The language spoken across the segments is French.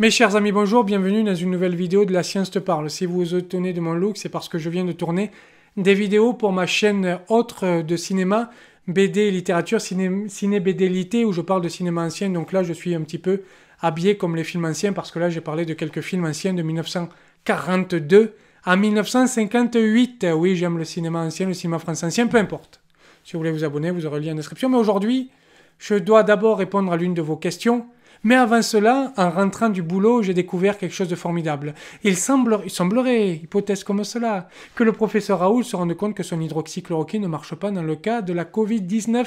Mes chers amis, bonjour, bienvenue dans une nouvelle vidéo de La Science te parle. Si vous vous étonnez de mon look, c'est parce que je viens de tourner des vidéos pour ma chaîne autre de cinéma, BD littérature, ciné, ciné BD lité, où je parle de cinéma ancien. Donc là, je suis un petit peu habillé comme les films anciens, parce que là, j'ai parlé de quelques films anciens de 1942 à 1958. Oui, j'aime le cinéma ancien, le cinéma français ancien, peu importe. Si vous voulez vous abonner, vous aurez le lien en description. Mais aujourd'hui, je dois d'abord répondre à l'une de vos questions. Mais avant cela, en rentrant du boulot, j'ai découvert quelque chose de formidable. Il, semblerait, hypothèse comme cela, que le professeur Raoul se rende compte que son hydroxychloroquine ne marche pas dans le cas de la Covid-19.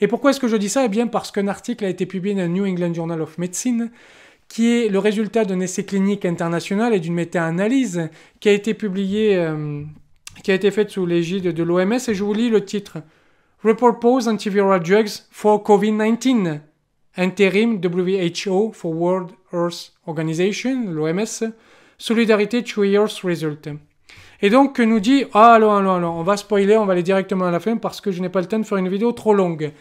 Et pourquoi est-ce que je dis ça Eh bien parce qu'un article a été publié dans le New England Journal of Medicine qui est le résultat d'un essai clinique international et d'une méta-analyse qui a été publiée, euh, qui a été faite sous l'égide de l'OMS, et je vous lis le titre. Repurpose antiviral drugs for COVID-19. Interim WHO for World Earth Organization, l'OMS, Solidarité to Earth Result. Et donc, que nous dit, ah, allons, allons, allons, on va spoiler, on va aller directement à la fin parce que je n'ai pas le temps de faire une vidéo trop longue.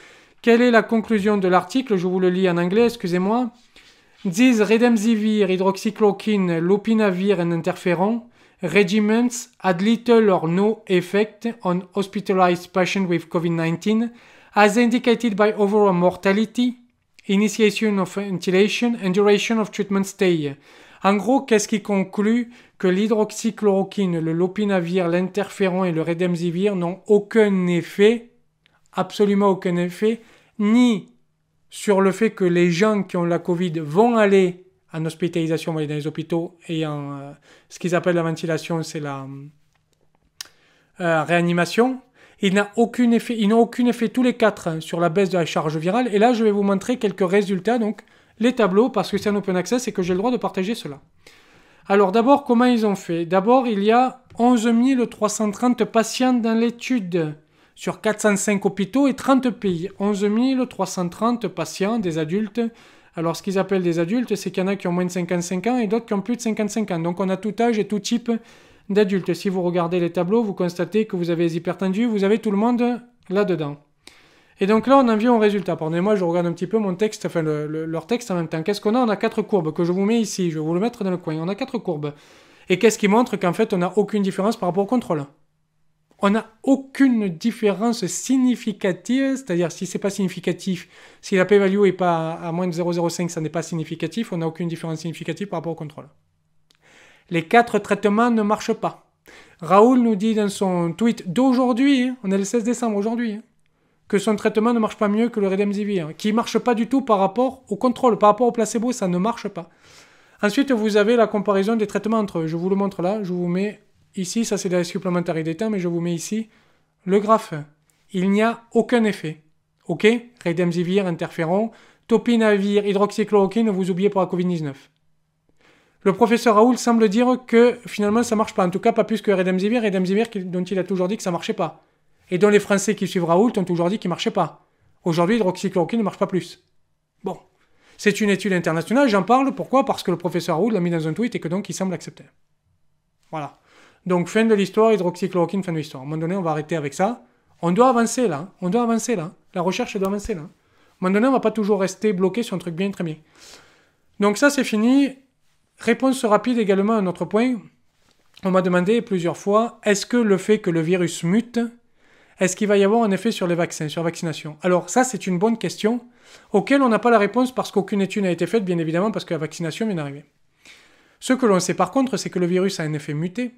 Quelle est la conclusion de l'article Je vous le lis en anglais, excusez-moi. These redemsivir, hydroxychloroquine, lopinavir and interferon regiments had little or no effect on hospitalized patients with COVID-19 as indicated by overall mortality, Initiation of ventilation and duration of treatment stay. En gros, qu'est-ce qui conclut que l'hydroxychloroquine, le lopinavir, l'interféron et le redemsivir n'ont aucun effet, absolument aucun effet, ni sur le fait que les gens qui ont la Covid vont aller en hospitalisation, dans les hôpitaux et euh, ce qu'ils appellent la ventilation, c'est la euh, réanimation, ils n'ont aucun effet, effet tous les quatre sur la baisse de la charge virale. Et là, je vais vous montrer quelques résultats, donc les tableaux, parce que c'est un open access et que j'ai le droit de partager cela. Alors d'abord, comment ils ont fait D'abord, il y a 11 330 patients dans l'étude sur 405 hôpitaux et 30 pays. 11 330 patients, des adultes. Alors ce qu'ils appellent des adultes, c'est qu'il y en a qui ont moins de 55 ans et d'autres qui ont plus de 55 ans. Donc on a tout âge et tout type d'adultes. Si vous regardez les tableaux, vous constatez que vous avez les hypertendus, vous avez tout le monde là-dedans. Et donc là, on en vient au résultat. Pardonnez-moi, je regarde un petit peu mon texte, enfin leur texte en même temps. Qu'est-ce qu'on a On a quatre courbes que je vous mets ici. Je vais vous le mettre dans le coin. On a quatre courbes. Et qu'est-ce qui montre qu'en fait, on n'a aucune différence par rapport au contrôle On n'a aucune différence significative, c'est-à-dire si c'est pas significatif, si la p-value est pas à moins de 0,05, ça n'est pas significatif, on n'a aucune différence significative par rapport au contrôle les quatre traitements ne marchent pas. Raoul nous dit dans son tweet d'aujourd'hui, hein, on est le 16 décembre aujourd'hui, hein, que son traitement ne marche pas mieux que le Redemzivir, hein, qui ne marche pas du tout par rapport au contrôle, par rapport au placebo, ça ne marche pas. Ensuite, vous avez la comparaison des traitements entre eux. Je vous le montre là, je vous mets ici, ça c'est de la supplémentarité des temps, mais je vous mets ici le graphe. Il n'y a aucun effet. OK Redemzivir, interféron, topinavir, hydroxychloroquine, vous oubliez pour la Covid-19 le professeur Raoul semble dire que finalement ça marche pas. En tout cas, pas plus que Redem Zivir. dont il a toujours dit que ça marchait pas. Et dont les Français qui suivent Raoul ont toujours dit qu'il marchait pas. Aujourd'hui, l'hydroxychloroquine ne marche pas plus. Bon. C'est une étude internationale, j'en parle. Pourquoi Parce que le professeur Raoult l'a mis dans un tweet et que donc il semble accepter. Voilà. Donc fin de l'histoire, hydroxychloroquine, fin de l'histoire. À un moment donné, on va arrêter avec ça. On doit avancer là. On doit avancer là. La recherche doit avancer là. À un moment donné, on va pas toujours rester bloqué sur un truc bien très bien. Donc ça, c'est fini. Réponse rapide également à un autre point. On m'a demandé plusieurs fois, est-ce que le fait que le virus mute, est-ce qu'il va y avoir un effet sur les vaccins, sur la vaccination Alors ça, c'est une bonne question auquel on n'a pas la réponse parce qu'aucune étude n'a été faite, bien évidemment, parce que la vaccination vient d'arriver. Ce que l'on sait par contre, c'est que le virus a un effet muté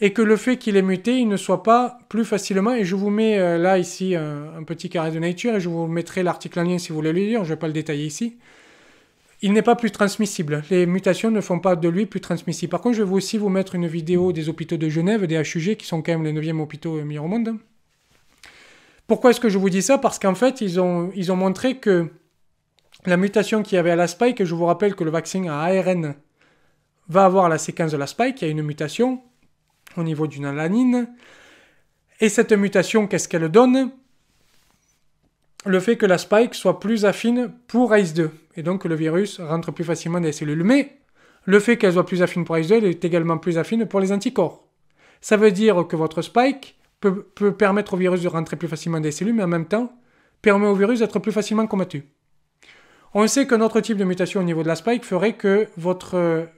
et que le fait qu'il est muté, il ne soit pas plus facilement. Et je vous mets euh, là ici un, petit carré de nature et je vous mettrai l'article en lien si vous voulez le lire. Je ne vais pas le détailler ici il n'est pas plus transmissible. Les mutations ne font pas de lui plus transmissible. Par contre, je vais aussi vous mettre une vidéo des hôpitaux de Genève, des HUG, qui sont quand même les 9e hôpitaux meilleurs au monde. Pourquoi est-ce que je vous dis ça Parce qu'en fait, ils ont, ils ont montré que la mutation qu'il y avait à la spike, je vous rappelle que le vaccin à ARN va avoir la séquence de la spike, il y a une mutation au niveau d'une alanine. Et cette mutation, qu'est-ce qu'elle donne le fait que la spike soit plus affine pour ACE2, et donc que le virus rentre plus facilement dans les cellules. Mais le fait qu'elle soit plus affine pour ACE2, est également plus affine pour les anticorps. Ça veut dire que votre spike peut, permettre au virus de rentrer plus facilement dans les cellules, mais en même temps, permet au virus d'être plus facilement combattu. On sait qu'un autre type de mutation au niveau de la spike ferait que votre,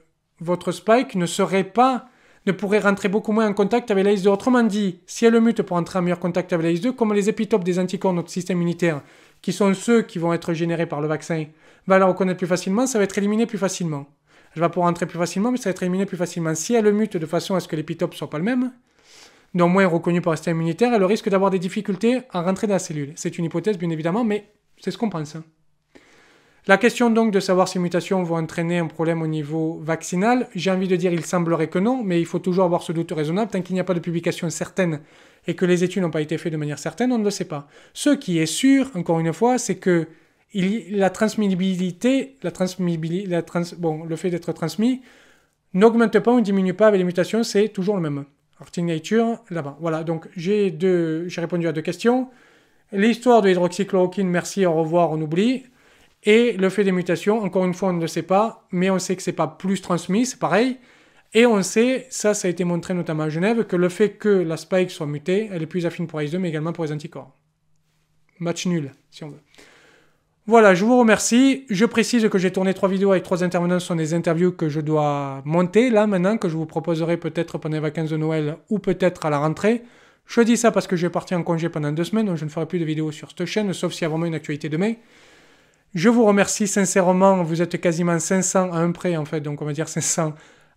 votre spike ne serait pas ne pourrait rentrer beaucoup moins en contact avec lais 2 Autrement dit, si elle mute pour entrer en meilleur contact avec lais 2 comme les épitopes des anticorps de notre système immunitaire, qui sont ceux qui vont être générés par le vaccin, va la reconnaître plus facilement, ça va être éliminé plus facilement. Elle va pouvoir rentrer plus facilement, mais ça va être éliminé plus facilement. Si elle mute de façon à ce que l'épitope ne soit pas le même, donc moins reconnu par le système immunitaire, elle risque d'avoir des difficultés à rentrer dans la cellule. C'est une hypothèse, bien évidemment, mais c'est ce qu'on pense. Hein. La question donc de savoir si mutations vont entraîner un problème au niveau vaccinal, j'ai envie de dire il semblerait que non, mais il faut toujours avoir ce doute raisonnable. Tant qu'il n'y a pas de publication certaine et que les études n'ont pas été faites de manière certaine, on ne le sait pas. Ce qui est sûr, encore une fois, c'est que la transmissibilité, la le fait d'être transmis n'augmente pas ou ne diminue pas avec les mutations, c'est toujours le même. Arctic Nature, là-bas. Voilà, donc j'ai répondu à deux questions. L'histoire de l'hydroxychloroquine, merci, au revoir, on oublie. Et le fait des mutations, encore une fois, on ne le sait pas, mais on sait que c'est pas plus transmis, c'est pareil. Et on sait, ça, ça a été montré notamment à Genève, que le fait que la spike soit mutée, elle est plus affine pour les 2 mais également pour les anticorps. Match nul, si on veut. Voilà, je vous remercie. Je précise que j'ai tourné trois vidéos avec trois intervenants. Ce sont des interviews que je dois monter là maintenant, que je vous proposerai peut-être pendant les vacances de Noël ou peut-être à la rentrée. Je dis ça parce que je vais partir en congé pendant deux semaines, donc je ne ferai plus de vidéos sur cette chaîne, sauf s'il y a vraiment une actualité demain. Je vous remercie sincèrement. Vous êtes quasiment 500 à un prêt, en fait. Donc, on va dire 500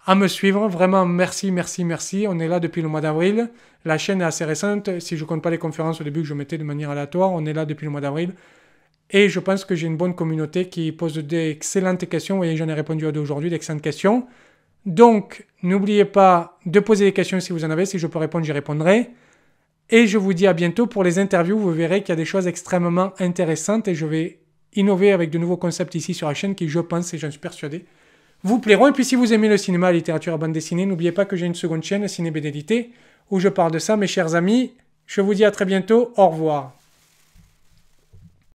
à me suivre. Vraiment, merci, merci, merci. On est là depuis le mois d'avril. La chaîne est assez récente. Si je compte pas les conférences au début que je mettais de manière aléatoire, on est là depuis le mois d'avril. Et je pense que j'ai une bonne communauté qui pose d'excellentes questions. Voyez, j'en ai répondu à deux aujourd'hui, d'excellentes questions. Donc, n'oubliez pas de poser des questions si vous en avez. Si je peux répondre, j'y répondrai. Et je vous dis à bientôt pour les interviews. Vous verrez qu'il y a des choses extrêmement intéressantes et je vais innover avec de nouveaux concepts ici sur la chaîne qui, je pense et j'en suis persuadé, vous plairont. Et puis si vous aimez le cinéma, la littérature, la bande dessinée, n'oubliez pas que j'ai une seconde chaîne, Ciné Bénédité, où je parle de ça, mes chers amis. Je vous dis à très bientôt. Au revoir.